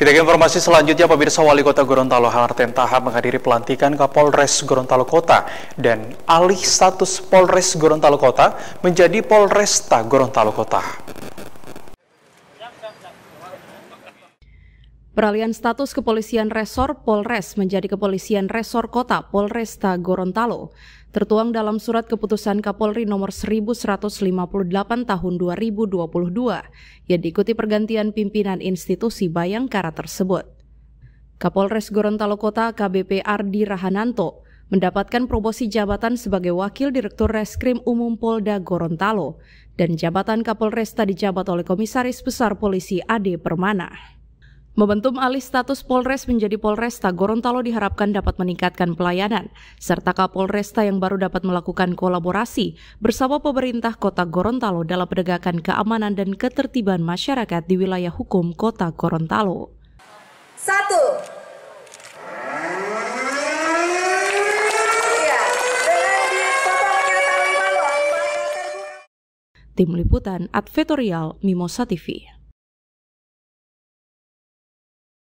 Kita ke informasi selanjutnya, pemirsa Wali Kota Gorontalo Harten Tahap menghadiri pelantikan Kapolres Gorontalo Kota dan alih status Polres Gorontalo Kota menjadi Polresta Gorontalo Kota. Peralihan status kepolisian resor Polres menjadi kepolisian resor kota Polresta Gorontalo tertuang dalam surat keputusan Kapolri nomor 1158 tahun 2022 yang diikuti pergantian pimpinan institusi Bayangkara tersebut. Kapolres Gorontalo Kota KBP Ardi Rahananto mendapatkan promosi jabatan sebagai Wakil Direktur Reskrim Umum Polda Gorontalo dan jabatan Kapolresta dijabat oleh Komisaris Besar Polisi Ade Permana. Momentum alih status Polres menjadi Polresta Gorontalo diharapkan dapat meningkatkan pelayanan, serta Kapolresta yang baru dapat melakukan kolaborasi bersama pemerintah kota Gorontalo dalam penegakan keamanan dan ketertiban masyarakat di wilayah hukum kota Gorontalo. Satu, iya, Tim Liputan Advetorial Mimosa TV